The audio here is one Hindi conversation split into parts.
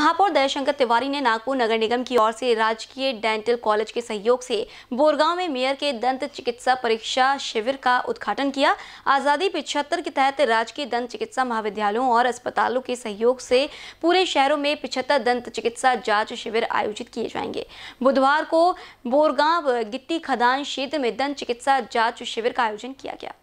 महापौर दयाशंकर तिवारी ने नागपुर नगर निगम की ओर से राजकीय डेंटल कॉलेज के सहयोग से बोरगांव में मेयर के दंत चिकित्सा परीक्षा शिविर का उद्घाटन किया आज़ादी पिछहत्तर के तहत राजकीय दंत चिकित्सा महाविद्यालयों और अस्पतालों के सहयोग से पूरे शहरों में पिछहत्तर दंत चिकित्सा जांच शिविर आयोजित किए जाएंगे बुधवार को बोरगांव गिट्टी खदान क्षेत्र में दंत चिकित्सा जांच शिविर का आयोजन किया गया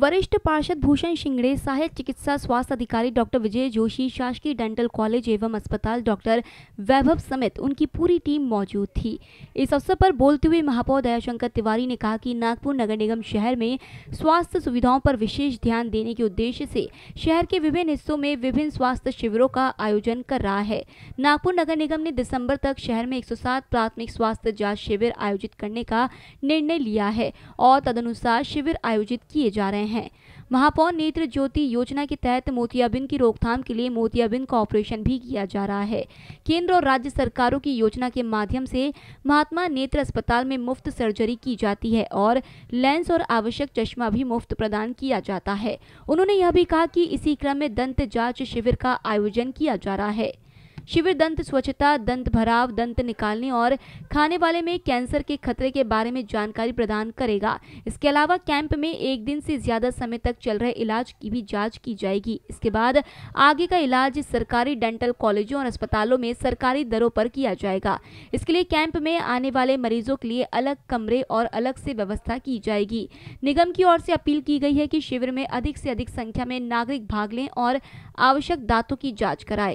वरिष्ठ पार्षद भूषण शिंगड़े सहायक चिकित्सा स्वास्थ्य अधिकारी डॉक्टर विजय जोशी शासकीय डेंटल कॉलेज एवं अस्पताल डॉक्टर वैभव समेत उनकी पूरी टीम मौजूद थी इस अवसर पर बोलते हुए महापौर दयाशंकर तिवारी ने कहा कि नागपुर नगर निगम शहर में स्वास्थ्य सुविधाओं पर विशेष ध्यान देने के उद्देश्य से शहर के विभिन्न हिस्सों में विभिन्न स्वास्थ्य शिविरों का आयोजन कर रहा है नागपुर नगर निगम ने दिसंबर तक शहर में एक प्राथमिक स्वास्थ्य जाँच शिविर आयोजित करने का निर्णय लिया है और तदनुसार शिविर आयोजित किए जा रहे हैं गए हैं महापौर नेत्र ज्योति योजना के तहत मोतियाबिंद की रोकथाम के लिए मोतियाबिंद का ऑपरेशन भी किया जा रहा है केंद्र और राज्य सरकारों की योजना के माध्यम से महात्मा नेत्र अस्पताल में मुफ्त सर्जरी की जाती है और लेंस और आवश्यक चश्मा भी मुफ्त प्रदान किया जाता है उन्होंने यह भी कहा कि इसी क्रम में दंत जांच शिविर का आयोजन किया जा रहा है शिविर दंत स्वच्छता दंत भराव दंत निकालने और खाने वाले में कैंसर के खतरे के बारे में जानकारी प्रदान करेगा इसके अलावा कैंप में एक दिन से ज्यादा समय तक चल रहे इलाज की भी जाँच की जाएगी इसके बाद आगे का इलाज सरकारी डेंटल कॉलेजों और अस्पतालों में सरकारी दरों पर किया जाएगा इसके लिए कैंप में आने वाले मरीजों के लिए अलग कमरे और अलग से व्यवस्था की जाएगी निगम की ओर से अपील की गई है कि शिविर में अधिक से अधिक संख्या में नागरिक भाग लें और आवश्यक दांतों की जांच कराएं